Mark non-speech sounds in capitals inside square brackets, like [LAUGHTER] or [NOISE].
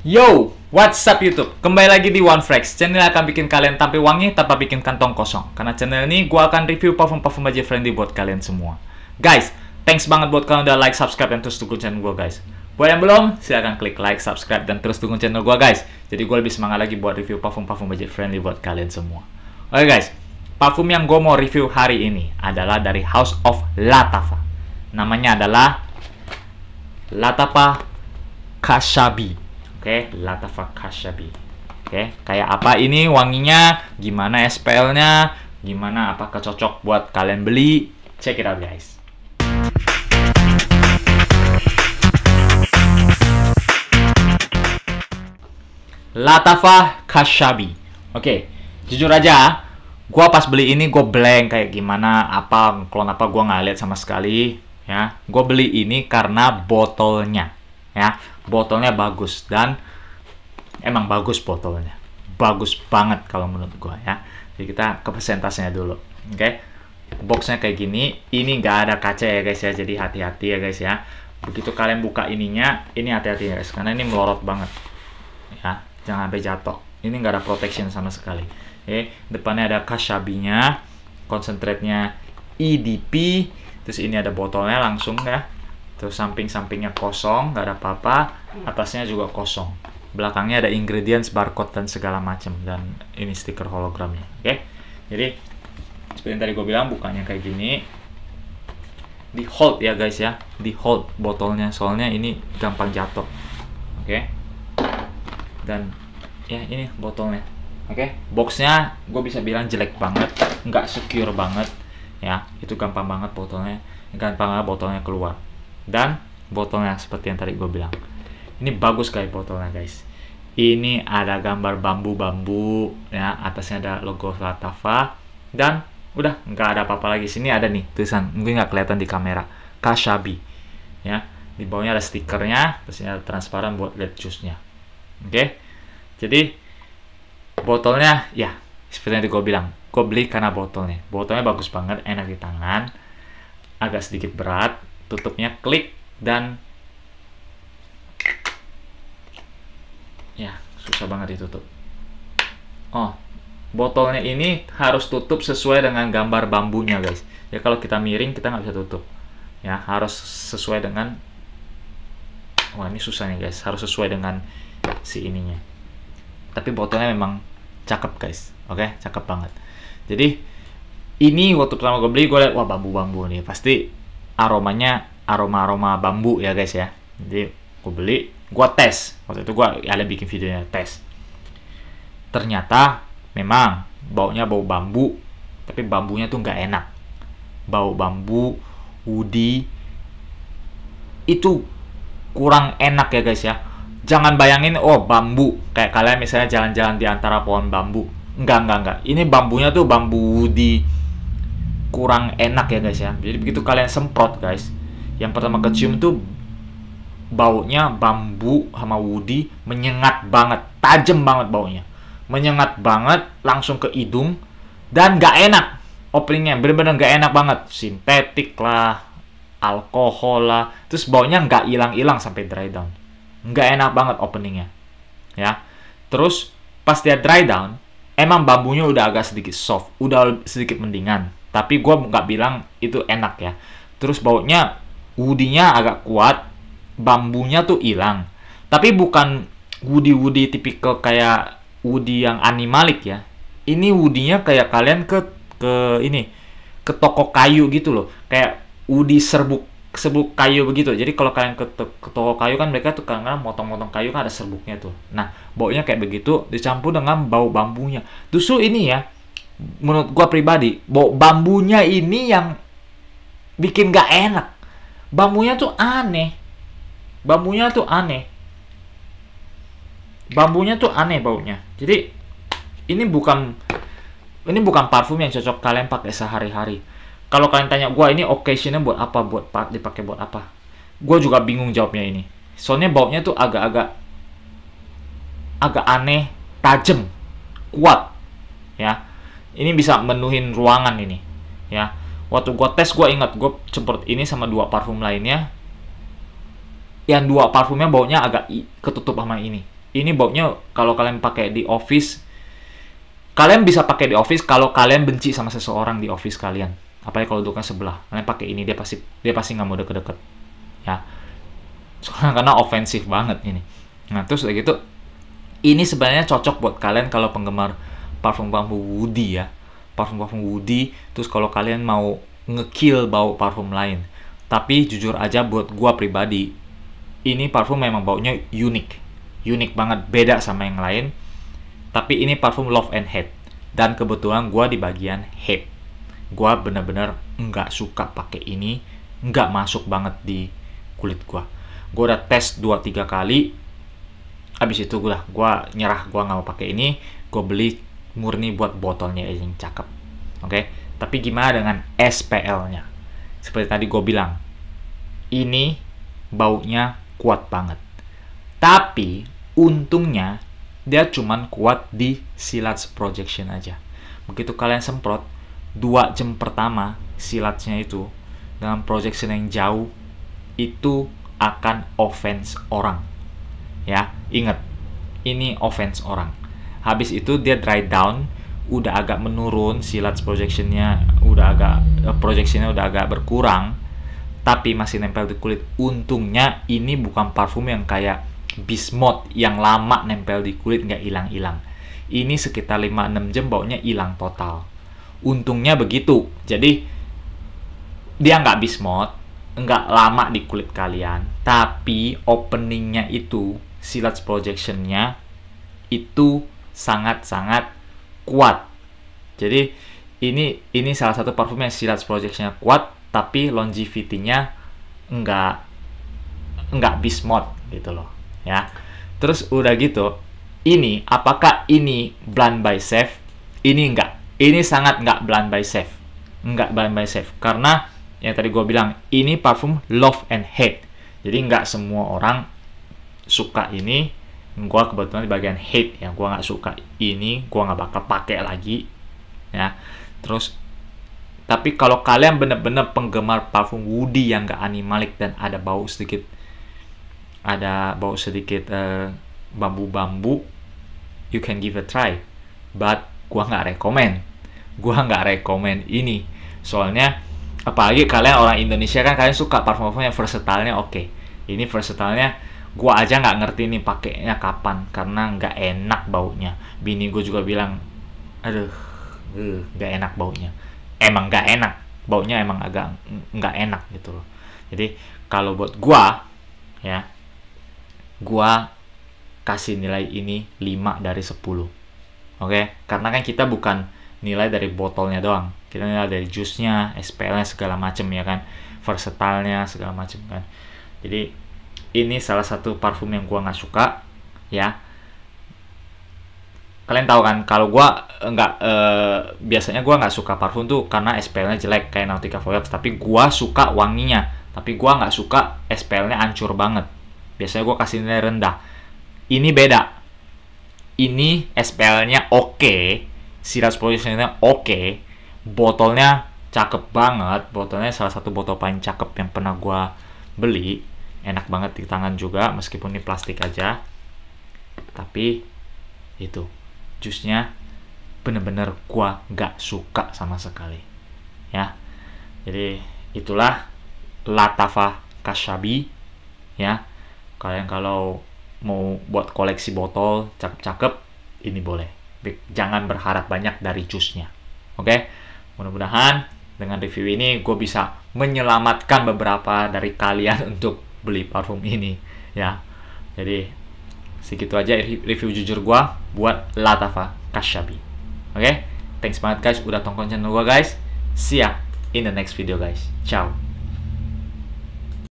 Yo, what's up YouTube? Kembali lagi di Flex. channel akan bikin kalian tampil wangi tanpa bikin kantong kosong. Karena channel ini gue akan review parfum-parfum aja friendly buat kalian semua. Guys, thanks banget buat kalian udah like, subscribe, dan terus dukung channel gue guys. Buat yang belum, silahkan klik like, subscribe, dan terus dukung channel gue guys. Jadi gue lebih semangat lagi buat review parfum-parfum aja friendly buat kalian semua. Oke guys, parfum yang gue mau review hari ini adalah dari House of Latava. Namanya adalah Latafa Kasabi. Oke, okay, latafakashabi. Oke, okay, kayak apa ini wanginya? Gimana SPL-nya? Gimana apakah cocok buat kalian beli? Check it out guys. Latafa Kashabi. Oke, okay, jujur aja, gue pas beli ini gue blank kayak gimana apa klon apa gue nggak lihat sama sekali ya. Gue beli ini karena botolnya ya botolnya bagus dan emang bagus botolnya bagus banget kalau menurut gua ya jadi kita ke persentasenya dulu oke okay? boxnya kayak gini ini nggak ada kaca ya guys ya jadi hati-hati ya guys ya begitu kalian buka ininya ini hati-hati ya guys karena ini melorot banget ya jangan sampai jatuh ini nggak ada protection sama sekali oke okay? depannya ada kasabinya konsentratnya EDP terus ini ada botolnya langsung ya terus samping-sampingnya kosong nggak ada apa-apa iya. atasnya juga kosong belakangnya ada ingredients barcode dan segala macam dan ini stiker hologramnya oke okay? jadi seperti yang tadi gue bilang bukannya kayak gini di hold ya guys ya di hold botolnya soalnya ini gampang jatuh oke okay? dan ya ini botolnya oke okay? boxnya gue bisa bilang jelek banget nggak secure banget ya itu gampang banget botolnya gampang banget botolnya keluar dan botolnya seperti yang tadi gue bilang ini bagus kali botolnya guys ini ada gambar bambu-bambu ya atasnya ada logo Latava dan udah nggak ada apa-apa lagi sini ada nih tulisan mungkin nggak kelihatan di kamera Kashabi ya di bawahnya ada stikernya terus ada transparan buat juice-nya. oke jadi botolnya ya seperti yang gue bilang gue beli karena botolnya botolnya bagus banget enak di tangan agak sedikit berat tutupnya klik dan ya susah banget ditutup oh botolnya ini harus tutup sesuai dengan gambar bambunya guys ya kalau kita miring kita nggak bisa tutup ya harus sesuai dengan wah ini susah nih guys harus sesuai dengan si ininya tapi botolnya memang cakep guys oke cakep banget jadi ini waktu pertama gue beli gue liat wah bambu-bambu nih pasti aromanya aroma-aroma bambu ya guys ya. Jadi gue beli, gue tes. Waktu itu gue ada bikin videonya tes. Ternyata memang baunya bau bambu, tapi bambunya tuh nggak enak. Bau bambu, woody, itu kurang enak ya guys ya. Jangan bayangin, oh bambu. Kayak kalian misalnya jalan-jalan di antara pohon bambu. Enggak, enggak, enggak. Ini bambunya tuh bambu woody kurang enak ya guys ya jadi begitu kalian semprot guys yang pertama kecium tuh baunya bambu sama woody menyengat banget tajam banget baunya menyengat banget langsung ke hidung dan gak enak openingnya bener-bener gak enak banget sintetik lah alkohol lah terus baunya gak hilang-hilang sampai dry down gak enak banget openingnya ya terus pas dia dry down emang bambunya udah agak sedikit soft udah sedikit mendingan tapi gua nggak bilang itu enak ya terus baunya woodinya agak kuat bambunya tuh hilang tapi bukan woody woody tipikal kayak woody yang animalik ya ini woodinya kayak kalian ke ke ini ke toko kayu gitu loh kayak woody serbuk serbuk kayu begitu jadi kalau kalian ke, ke toko kayu kan mereka tuh kadang-kadang motong-motong kayu kan ada serbuknya tuh nah baunya kayak begitu dicampur dengan bau bambunya justru ini ya menurut gua pribadi bambunya ini yang bikin gak enak bambunya tuh aneh bambunya tuh aneh bambunya tuh aneh baunya jadi ini bukan ini bukan parfum yang cocok kalian pakai sehari-hari kalau kalian tanya gua ini occasionnya buat apa buat dipakai buat apa gua juga bingung jawabnya ini soalnya baunya tuh agak-agak agak aneh tajam kuat ya ini bisa menuhin ruangan ini ya waktu gue tes gue ingat gue seperti ini sama dua parfum lainnya yang dua parfumnya baunya agak ketutup sama ini ini baunya kalau kalian pakai di office kalian bisa pakai di office kalau kalian benci sama seseorang di office kalian apalagi kalau duduknya sebelah kalian pakai ini dia pasti dia pasti nggak mau deket-deket ya soalnya karena ofensif banget ini nah terus kayak gitu ini sebenarnya cocok buat kalian kalau penggemar parfum-parfum woody ya parfum-parfum woody terus kalau kalian mau ngekill bau parfum lain tapi jujur aja buat gua pribadi ini parfum memang baunya unik unik banget beda sama yang lain tapi ini parfum love and hate dan kebetulan gua di bagian hate gua bener-bener nggak suka pakai ini nggak masuk banget di kulit gua gua udah tes 2-3 kali abis itu gue gue nyerah gue nggak mau pakai ini gue beli murni buat botolnya aja yang cakep. Oke, okay? tapi gimana dengan SPL-nya? Seperti tadi gue bilang, ini baunya kuat banget. Tapi untungnya dia cuman kuat di silat projection aja. Begitu kalian semprot, dua jam pertama silatnya itu dengan projection yang jauh itu akan offense orang. Ya, ingat, ini offense orang habis itu dia dry down udah agak menurun silat projectionnya udah agak eh, projectionnya udah agak berkurang tapi masih nempel di kulit untungnya ini bukan parfum yang kayak bismut yang lama nempel di kulit nggak hilang-hilang ini sekitar 5-6 jam baunya hilang total untungnya begitu jadi dia nggak bismut nggak lama di kulit kalian tapi openingnya itu silat projectionnya itu sangat-sangat kuat. Jadi ini ini salah satu parfum yang silat projectionnya kuat tapi longevity-nya enggak enggak bismod gitu loh ya. Terus udah gitu, ini apakah ini blend by Safe? Ini enggak. Ini sangat enggak blend by Safe. Enggak blend by Safe karena yang tadi gue bilang ini parfum love and hate. Jadi enggak semua orang suka ini gua kebetulan di bagian hate yang gua nggak suka ini gua nggak bakal pakai lagi ya terus tapi kalau kalian bener-bener penggemar parfum woody yang gak animalik dan ada bau sedikit ada bau sedikit eh, bambu-bambu uh, you can give a try but gua nggak rekomend gua nggak rekomend ini soalnya apalagi kalian orang Indonesia kan kalian suka parfum-parfum yang versatile-nya oke okay. ini versatile-nya gue aja nggak ngerti nih pakainya kapan karena nggak enak baunya bini gue juga bilang aduh eh, nggak uh, enak baunya emang nggak enak baunya emang agak nggak enak gitu loh jadi kalau buat gue ya gue kasih nilai ini 5 dari 10 oke okay? karena kan kita bukan nilai dari botolnya doang kita nilai dari jusnya SPL-nya segala macem ya kan versatile-nya segala macem kan jadi ini salah satu parfum yang gua nggak suka ya kalian tahu kan kalau gua eh, nggak e, biasanya gua nggak suka parfum tuh karena SPL-nya jelek kayak Nautica Voyage tapi gua suka wanginya tapi gua nggak suka SPL-nya ancur banget biasanya gua kasih nilai rendah ini beda ini SPL-nya oke okay, sirat nya oke okay, botolnya cakep banget botolnya salah satu botol paling cakep yang pernah gua beli enak banget di tangan juga meskipun ini plastik aja tapi itu jusnya bener-bener gua nggak suka sama sekali ya jadi itulah Latava Kashabi, ya kalian kalau mau buat koleksi botol cakep-cakep ini boleh jangan berharap banyak dari jusnya oke mudah-mudahan dengan review ini gue bisa menyelamatkan beberapa dari kalian [LAUGHS] untuk beli parfum ini ya jadi segitu aja review jujur gua buat Latafa Kashabi oke okay? thanks banget guys udah tonton channel gua guys see ya in the next video guys ciao